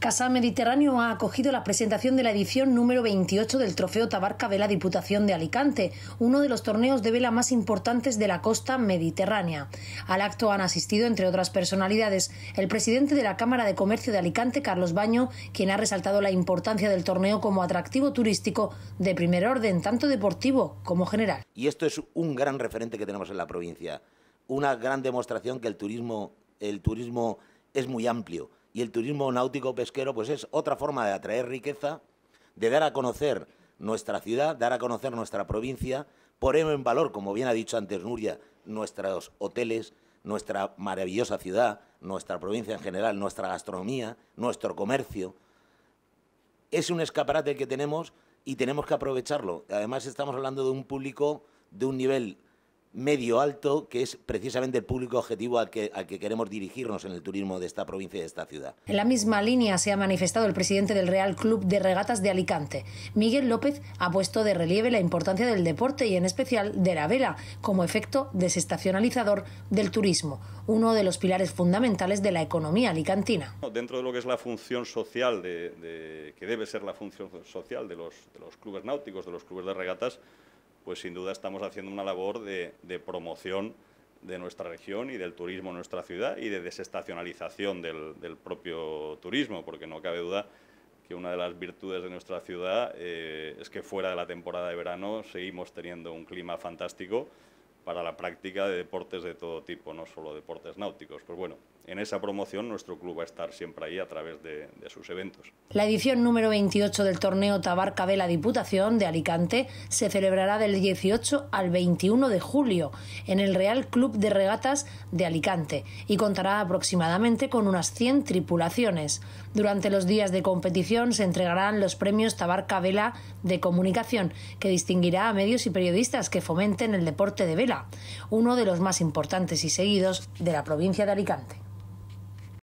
Casa Mediterráneo ha acogido la presentación de la edición número 28 del Trofeo Tabarca Vela Diputación de Alicante, uno de los torneos de vela más importantes de la costa mediterránea. Al acto han asistido, entre otras personalidades, el presidente de la Cámara de Comercio de Alicante, Carlos Baño, quien ha resaltado la importancia del torneo como atractivo turístico de primer orden, tanto deportivo como general. Y esto es un gran referente que tenemos en la provincia, una gran demostración que el turismo, el turismo es muy amplio y el turismo náutico pesquero pues es otra forma de atraer riqueza, de dar a conocer nuestra ciudad, dar a conocer nuestra provincia, poner en valor, como bien ha dicho antes Nuria, nuestros hoteles, nuestra maravillosa ciudad, nuestra provincia en general, nuestra gastronomía, nuestro comercio. Es un escaparate que tenemos y tenemos que aprovecharlo. Además estamos hablando de un público de un nivel medio alto, que es precisamente el público objetivo al que, queremos dirigirnos en el turismo de esta provincia y de esta ciudad. En la misma línea se ha manifestado el presidente del Real Club de Regatas de Alicante. Miguel López ha puesto de relieve la importancia del deporte y en especial de la vela como efecto desestacionalizador del turismo, uno de los pilares fundamentales de la economía alicantina. Dentro de lo que es la función social, que debe ser la función social de los clubes náuticos, de los clubes de regatas, pues sin duda estamos haciendo una labor de, promoción de nuestra región y del turismo en nuestra ciudad y de desestacionalización del, propio turismo, porque no cabe duda que una de las virtudes de nuestra ciudad eh, es que fuera de la temporada de verano seguimos teniendo un clima fantástico para la práctica de deportes de todo tipo, no solo deportes náuticos. Pues bueno, en esa promoción nuestro club va a estar siempre ahí a través de, sus eventos. La edición número 28 del torneo Tabarca Vela Diputación de Alicante se celebrará del 18 al 21 de julio en el Real Club de Regatas de Alicante y contará aproximadamente con unas 100 tripulaciones. Durante los días de competición se entregarán los premios Tabarca Vela de Comunicación, que distinguirá a medios y periodistas que fomenten el deporte de vela uno de los más importantes y seguidos de la provincia de Alicante.